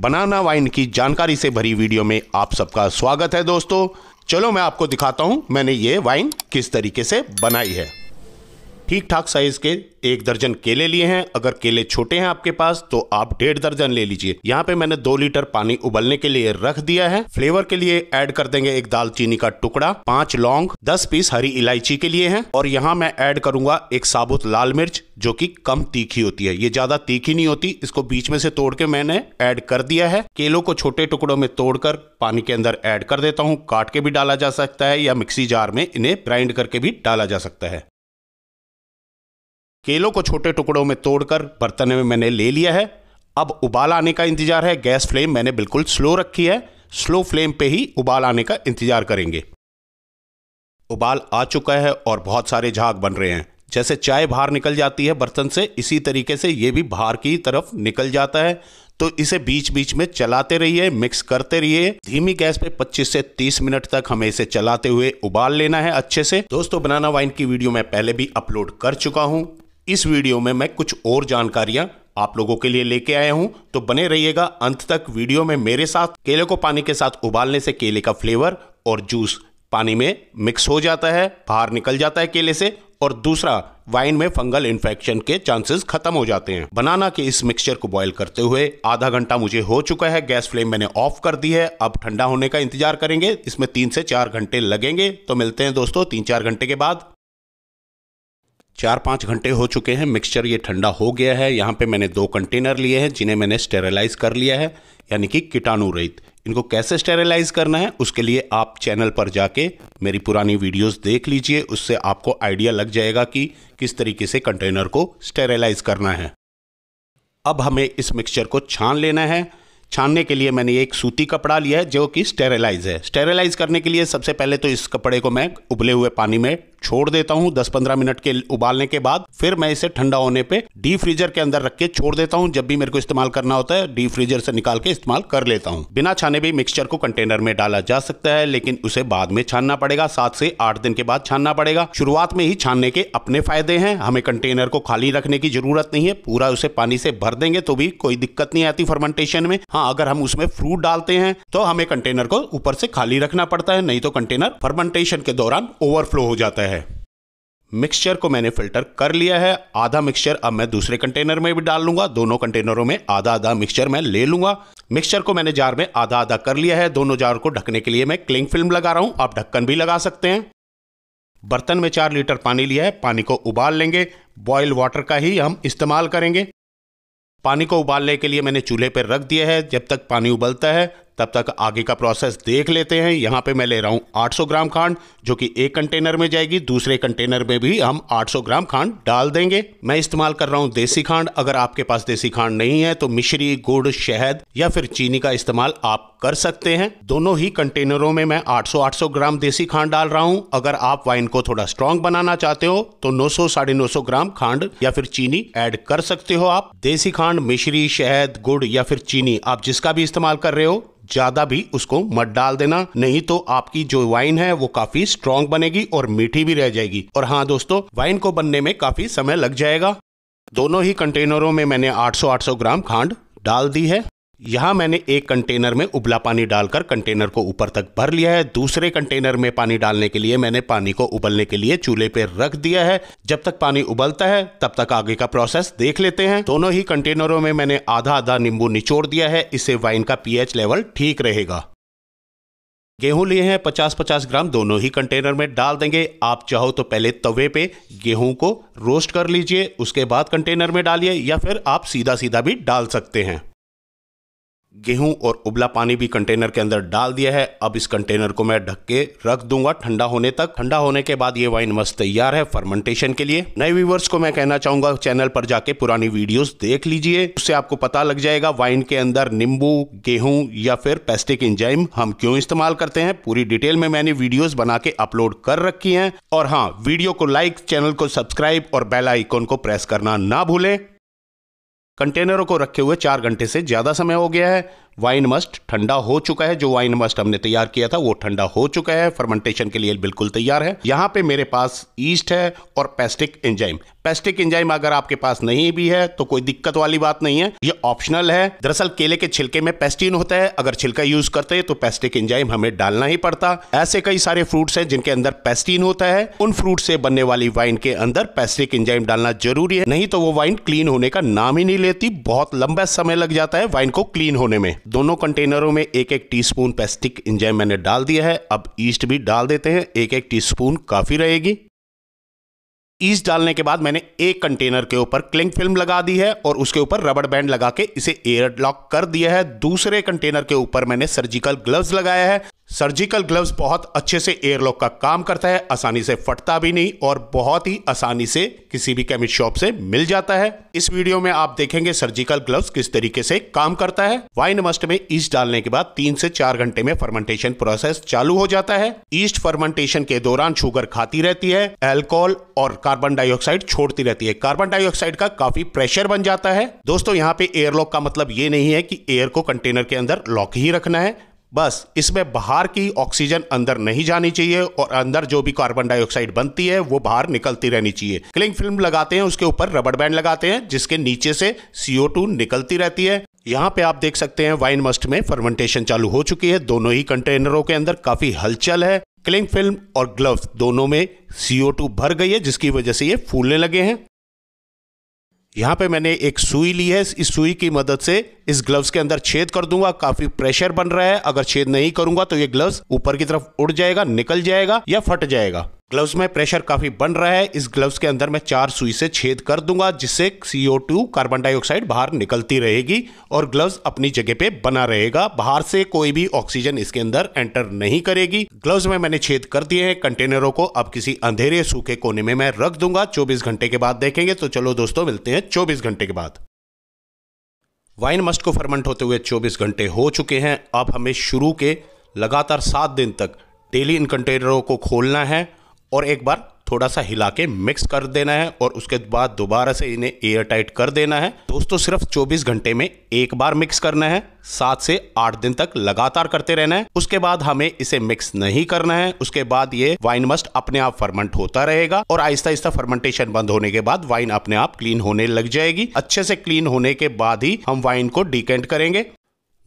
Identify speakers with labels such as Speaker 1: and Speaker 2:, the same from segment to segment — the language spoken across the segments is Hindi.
Speaker 1: बनाना वाइन की जानकारी से भरी वीडियो में आप सबका स्वागत है दोस्तों चलो मैं आपको दिखाता हूं मैंने ये वाइन किस तरीके से बनाई है ठीक ठाक साइज के एक दर्जन केले लिए हैं अगर केले छोटे हैं आपके पास तो आप डेढ़ दर्जन ले लीजिए यहाँ पे मैंने दो लीटर पानी उबलने के लिए रख दिया है फ्लेवर के लिए ऐड कर देंगे एक दालचीनी का टुकड़ा पांच लौंग दस पीस हरी इलायची के लिए है और यहाँ मैं ऐड करूंगा एक साबुत लाल मिर्च जो कि कम तीखी होती है ये ज्यादा तीखी नहीं होती इसको बीच में से तोड़ के मैंने ऐड कर दिया है केलों को छोटे टुकड़ों में तोड़कर पानी के अंदर ऐड कर देता हूँ काट के भी डाला जा सकता है या मिक्सी जार में इन्हें ग्राइंड करके भी डाला जा सकता है केलों को छोटे टुकड़ों में तोड़कर बर्तन में मैंने ले लिया है अब उबाल आने का इंतजार है गैस फ्लेम मैंने बिल्कुल स्लो रखी है स्लो फ्लेम पे ही उबाल आने का इंतजार करेंगे उबाल आ चुका है और बहुत सारे झाग बन रहे हैं जैसे चाय बाहर निकल जाती है बर्तन से इसी तरीके से ये भी बाहर की तरफ निकल जाता है तो इसे बीच बीच में चलाते रहिए मिक्स करते रहिए धीमी गैस पे 25 से 30 मिनट तक हमें इसे चलाते हुए उबाल लेना है अच्छे से दोस्तों बनाना वाइन की वीडियो मैं पहले भी अपलोड कर चुका हूँ इस वीडियो में मैं कुछ और जानकारियां आप लोगों के लिए लेके आया हूं तो बने रहिएगा अंत तक वीडियो में मेरे साथ केले को पानी के साथ उबालने से केले का फ्लेवर और जूस पानी में मिक्स हो जाता है बाहर निकल जाता है केले से और दूसरा वाइन में फंगल इन्फेक्शन के चांसेस खत्म हो जाते हैं बनाना के इस मिक्सचर को बॉईल करते हुए आधा घंटा मुझे हो चुका है गैस फ्लेम मैंने ऑफ कर दी है अब ठंडा होने का इंतजार करेंगे इसमें तीन से चार घंटे लगेंगे तो मिलते हैं दोस्तों तीन चार घंटे के बाद चार पाँच घंटे हो चुके हैं मिक्सचर ये ठंडा हो गया है यहाँ पे मैंने दो कंटेनर लिए हैं जिन्हें मैंने स्टेरिलाइज कर लिया है यानी कि कीटाणु रहित इनको कैसे स्टेरिलाइज करना है उसके लिए आप चैनल पर जाके मेरी पुरानी वीडियोस देख लीजिए उससे आपको आइडिया लग जाएगा कि किस तरीके से कंटेनर को स्टेरिलाइज करना है अब हमें इस मिक्सचर को छान लेना है छानने के लिए मैंने एक सूती कपड़ा लिया है जो कि स्टेरिलाइज है स्टेरिलाइज करने के लिए सबसे पहले तो इस कपड़े को मैं उबले हुए पानी में छोड़ देता हूँ दस पंद्रह मिनट के उबालने के बाद फिर मैं इसे ठंडा होने पे डी फ्रीजर के अंदर रख के छोड़ देता हूँ जब भी मेरे को इस्तेमाल करना होता है डी फ्रीजर से निकाल के इस्तेमाल कर लेता हूँ बिना छाने भी मिक्सचर को कंटेनर में डाला जा सकता है लेकिन उसे बाद में छानना पड़ेगा सात से आठ दिन के बाद छानना पड़ेगा शुरुआत में ही छानने के अपने फायदे हैं हमें कंटेनर को खाली रखने की जरूरत नहीं है पूरा उसे पानी से भर देंगे तो भी कोई दिक्कत नहीं आती फर्मेंटेशन में हाँ अगर हम उसमें फ्रूट डालते हैं तो हमें कंटेनर को ऊपर से खाली रखना पड़ता है नहीं तो कंटेनर फर्मेंटेशन के दौरान ओवरफ्लो हो जाता है मिक्सचर को मैंने फिल्टर कर लिया है आधा मिक्सचर अब मैं दूसरे कंटेनर में भी डाल लूंगा दोनों कंटेनरों में आधा आधा मिक्सचर मैं ले लूंगा मिक्सचर को मैंने जार में आधा आधा कर लिया है दोनों जार को ढकने के लिए मैं क्लिंग फिल्म लगा रहा हूं आप ढक्कन भी लगा सकते हैं बर्तन में चार लीटर पानी लिया है पानी को उबाल लेंगे बॉयल वाटर का ही हम इस्तेमाल करेंगे पानी को उबालने के लिए मैंने चूल्हे पर रख दिया है जब तक पानी उबलता है तब तक आगे का प्रोसेस देख लेते हैं यहाँ पे मैं ले रहा हूँ 800 ग्राम खांड जो कि एक कंटेनर में जाएगी दूसरे कंटेनर में भी हम 800 ग्राम खांड डाल देंगे मैं इस्तेमाल कर रहा हूँ देसी खांड अगर आपके पास देसी खांड नहीं है तो मिश्री गुड़ शहद या फिर चीनी का इस्तेमाल आप कर सकते हैं दोनों ही कंटेनरों में मैं 800-800 ग्राम देसी खांड डाल रहा हूँ अगर आप वाइन को थोड़ा स्ट्रॉन्ग बनाना चाहते हो तो 900 साढ़े नौ ग्राम खांड या फिर चीनी ऐड कर सकते हो आप देसी खांड मिश्री शहद गुड़ या फिर चीनी आप जिसका भी इस्तेमाल कर रहे हो ज्यादा भी उसको मत डाल देना नहीं तो आपकी जो वाइन है वो काफी स्ट्रॉन्ग बनेगी और मीठी भी रह जाएगी और हाँ दोस्तों वाइन को बनने में काफी समय लग जाएगा दोनों ही कंटेनरों में मैंने 800-800 ग्राम खांड डाल दी है यहां मैंने एक कंटेनर में उबला पानी डालकर कंटेनर को ऊपर तक भर लिया है दूसरे कंटेनर में पानी डालने के लिए मैंने पानी को उबलने के लिए चूल्हे पर रख दिया है जब तक पानी उबलता है तब तक आगे का प्रोसेस देख लेते हैं दोनों ही कंटेनरों में मैंने आधा आधा नींबू निचोड़ दिया है इससे वाइन का पीएच लेवल ठीक रहेगा गेहूं लिए हैं 50-50 ग्राम दोनों ही कंटेनर में डाल देंगे आप चाहो तो पहले तवे पे गेहूं को रोस्ट कर लीजिए उसके बाद कंटेनर में डालिए या फिर आप सीधा सीधा भी डाल सकते हैं गेहूं और उबला पानी भी कंटेनर के अंदर डाल दिया है अब इस कंटेनर को मैं ढक के रख दूंगा ठंडा होने तक ठंडा होने के बाद ये वाइन मस्त तैयार है फर्मेंटेशन के लिए नए व्यूवर्स को मैं कहना चाहूंगा चैनल पर जाके पुरानी वीडियोस देख लीजिए उससे आपको पता लग जाएगा वाइन के अंदर नींबू गेहूं या फिर पेस्टिक इंजाइम हम क्यों इस्तेमाल करते हैं पूरी डिटेल में मैंने वीडियो बना के अपलोड कर रखी है और हाँ वीडियो को लाइक चैनल को सब्सक्राइब और बेल आइकोन को प्रेस करना ना भूलें कंटेनरों को रखे हुए चार घंटे से ज़्यादा समय हो गया है वाइन मस्ट ठंडा हो चुका है जो वाइन मस्ट हमने तैयार किया था वो ठंडा हो चुका है फर्मेंटेशन के लिए बिल्कुल तैयार है यहाँ पे मेरे पास ईस्ट है और पेस्टिक एंजाइम पेस्टिक एंजाइम अगर आपके पास नहीं भी है तो कोई दिक्कत वाली बात नहीं है ये ऑप्शनल है दरअसल केले के छिलके में पेस्टिन होता है अगर छिलका यूज करते हैं तो पेस्टिक एंजाइम हमें डालना ही पड़ता ऐसे कई सारे फ्रूट्स हैं जिनके अंदर पेस्टिन होता है उन फ्रूट से बनने वाली वाइन के अंदर पेस्टिक एंजाइम डालना जरूरी है नहीं तो वो वाइन क्लीन होने का नाम ही नहीं लेती बहुत लंबा समय लग जाता है वाइन को क्लीन होने में दोनों कंटेनरों में एक एक टीस्पून पेस्टिक इंजाइम मैंने डाल दिया है अब ईस्ट भी डाल देते हैं एक एक टीस्पून काफ़ी रहेगी ईस्ट डालने के बाद मैंने एक कंटेनर के ऊपर क्लिंग फिल्म लगा दी है और उसके ऊपर रबड़ बैंड लगा के इसे एयर लॉक कर दिया है दूसरे कंटेनर के ऊपर मैंने सर्जिकल ग्लव्स लगाया है सर्जिकल ग्लव्स बहुत अच्छे से एयरलॉक का काम करता है आसानी से फटता भी नहीं और बहुत ही आसानी से किसी भी केमिस्ट शॉप से मिल जाता है इस वीडियो में आप देखेंगे सर्जिकल ग्लव्स किस तरीके से काम करता है वाइन मस्ट में ईस्ट डालने के बाद तीन से चार घंटे में फर्मेंटेशन प्रोसेस चालू हो जाता है ईस्ट फर्मेंटेशन के दौरान शुगर खाती रहती है एल्कोहल और कार्बन डाइऑक्साइड छोड़ती रहती है कार्बन डाइऑक्साइड का काफी प्रेशर बन जाता है दोस्तों यहाँ पे एयरलॉक का मतलब ये नहीं है की एयर को कंटेनर के अंदर लॉक ही रखना है बस इसमें बाहर की ऑक्सीजन अंदर नहीं जानी चाहिए और अंदर जो भी कार्बन डाइऑक्साइड बनती है वो बाहर निकलती रहनी चाहिए क्लिंग फिल्म लगाते हैं उसके ऊपर रबड़ बैंड लगाते हैं जिसके नीचे से सीओ निकलती रहती है यहाँ पे आप देख सकते हैं वाइन मस्ट में फर्मेंटेशन चालू हो चुकी है दोनों ही कंटेनरों के अंदर काफी हलचल है क्लिंग फिल्म और ग्लव्स दोनों में सीओ भर गई है जिसकी वजह से ये फूलने लगे हैं यहाँ पे मैंने एक सुई ली है इस सुई की मदद से इस ग्लव्स के अंदर छेद कर दूंगा काफी प्रेशर बन रहा है अगर छेद नहीं करूंगा तो ये ग्लव्स ऊपर की तरफ उड़ जाएगा निकल जाएगा या फट जाएगा ग्लव्स में प्रेशर काफ़ी बन रहा है इस ग्लव्स के अंदर मैं चार सुई से छेद कर दूंगा जिससे सीओ टू कार्बन डाइऑक्साइड बाहर निकलती रहेगी और ग्लव्स अपनी जगह पे बना रहेगा बाहर से कोई भी ऑक्सीजन इसके अंदर एंटर नहीं करेगी ग्लव्स में मैंने छेद कर दिए हैं कंटेनरों को अब किसी अंधेरे सूखे कोने में मैं रख दूंगा चौबीस घंटे के बाद देखेंगे तो चलो दोस्तों मिलते हैं चौबीस घंटे के बाद वाइन मस्ट को फर्मेंट होते हुए चौबीस घंटे हो चुके हैं अब हमें शुरू के लगातार सात दिन तक डेली इन कंटेनरों को खोलना है और एक बार थोड़ा सा हिला के मिक्स कर देना है और उसके बाद दोबारा से इन्हें एयर टाइट कर देना है दोस्तों सिर्फ 24 घंटे में एक बार मिक्स करना है सात से आठ दिन तक लगातार करते रहना है उसके बाद हमें इसे मिक्स नहीं करना है उसके बाद ये वाइन मस्ट अपने आप फर्मेंट होता रहेगा और आहिस्ता आहिस्ता फर्मेंटेशन बंद होने के बाद वाइन अपने आप क्लीन होने लग जाएगी अच्छे से क्लीन होने के बाद ही हम वाइन को डिकेंट करेंगे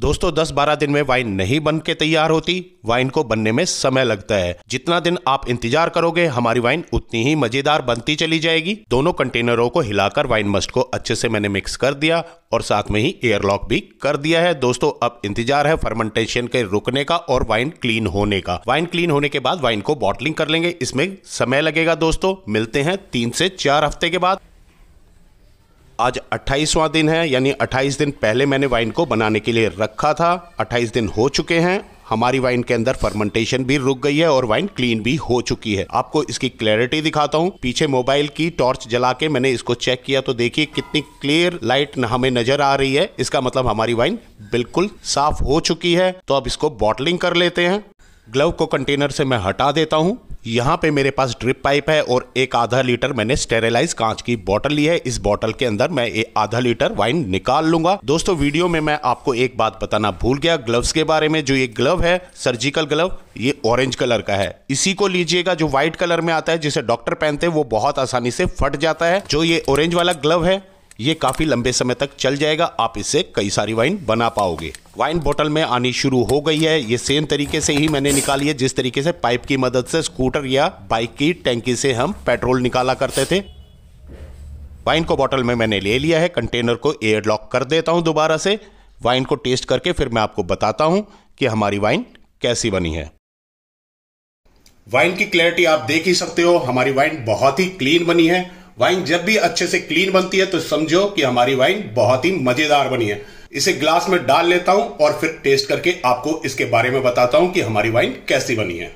Speaker 1: दोस्तों दस बारह दिन में वाइन नहीं बन के तैयार होती वाइन को बनने में समय लगता है जितना दिन आप इंतजार करोगे हमारी वाइन उतनी ही मजेदार बनती चली जाएगी दोनों कंटेनरों को हिलाकर वाइन मस्ट को अच्छे से मैंने मिक्स कर दिया और साथ में ही एयरलॉक भी कर दिया है दोस्तों अब इंतजार है फर्मेंटेशन के रुकने का और वाइन क्लीन होने का वाइन क्लीन होने के बाद वाइन को बॉटलिंग कर लेंगे इसमें समय लगेगा दोस्तों मिलते हैं तीन से चार हफ्ते के बाद आज 28वां दिन है यानी 28 दिन पहले मैंने वाइन को बनाने के लिए रखा था 28 दिन हो चुके हैं हमारी वाइन के अंदर फर्मेंटेशन भी रुक गई है और वाइन क्लीन भी हो चुकी है आपको इसकी क्लैरिटी दिखाता हूँ पीछे मोबाइल की टॉर्च जला के मैंने इसको चेक किया तो देखिए कितनी क्लियर लाइट हमें नजर आ रही है इसका मतलब हमारी वाइन बिल्कुल साफ हो चुकी है तो अब इसको बॉटलिंग कर लेते हैं ग्लव को कंटेनर से मैं हटा देता हूँ यहाँ पे मेरे पास ड्रिप पाइप है और एक आधा लीटर मैंने स्टेरिलाइज कांच की बोतल ली है इस बोतल के अंदर मैं एक आधा लीटर वाइन निकाल लूंगा दोस्तों वीडियो में मैं आपको एक बात बताना भूल गया ग्लव्स के बारे में जो ये ग्लव है सर्जिकल ग्लव ये ऑरेंज कलर का है इसी को लीजिएगा जो व्हाइट कलर में आता है जिसे डॉक्टर पहनते वो बहुत आसानी से फट जाता है जो ये ऑरेंज वाला ग्लव है ये काफ़ी लंबे समय तक चल जाएगा आप इससे कई सारी वाइन बना पाओगे वाइन बोतल में आनी शुरू हो गई है ये सेम तरीके से ही मैंने निकाली है जिस तरीके से पाइप की मदद से स्कूटर या बाइक की टैंकी से हम पेट्रोल निकाला करते थे वाइन को बोतल में मैंने ले लिया है कंटेनर को एयर लॉक कर देता हूं दोबारा से वाइन को टेस्ट करके फिर मैं आपको बताता हूं कि हमारी वाइन कैसी बनी है वाइन की क्लैरिटी आप देख ही सकते हो हमारी वाइन बहुत ही क्लीन बनी है वाइन जब भी अच्छे से क्लीन बनती है तो समझो कि हमारी वाइन बहुत ही मजेदार बनी है इसे ग्लास में डाल लेता हूं और फिर टेस्ट करके आपको इसके बारे में बताता हूं कि हमारी वाइन कैसी बनी है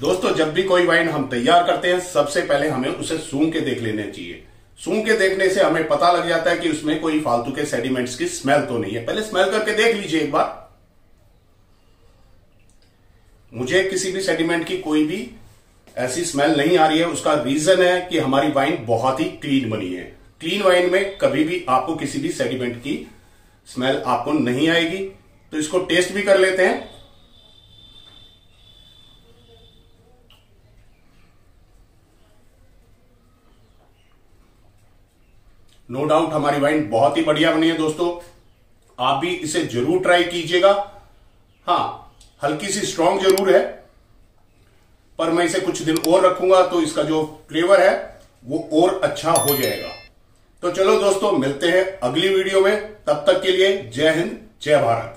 Speaker 1: दोस्तों जब भी कोई वाइन हम तैयार करते हैं सबसे पहले हमें उसे सूंघ के देख लेना चाहिए सूंघ के देखने से हमें पता लग जाता है कि उसमें कोई फालतू के सेडिमेंट्स की स्मेल तो नहीं है पहले स्मेल करके देख लीजिए एक बार मुझे किसी भी सेडिमेंट की कोई भी ऐसी स्मेल नहीं आ रही है उसका रीजन है कि हमारी वाइन बहुत ही क्लीन बनी है क्लीन वाइन में कभी भी आपको किसी भी सेडिमेंट की स्मेल आपको नहीं आएगी तो इसको टेस्ट भी कर लेते हैं नो no डाउट हमारी वाइन बहुत ही बढ़िया बनी है दोस्तों आप भी इसे जरूर ट्राई कीजिएगा हाँ हल्की सी स्ट्रांग जरूर है पर मैं इसे कुछ दिन और रखूंगा तो इसका जो फ्लेवर है वो और अच्छा हो जाएगा तो चलो दोस्तों मिलते हैं अगली वीडियो में तब तक के लिए जय हिंद जय भारत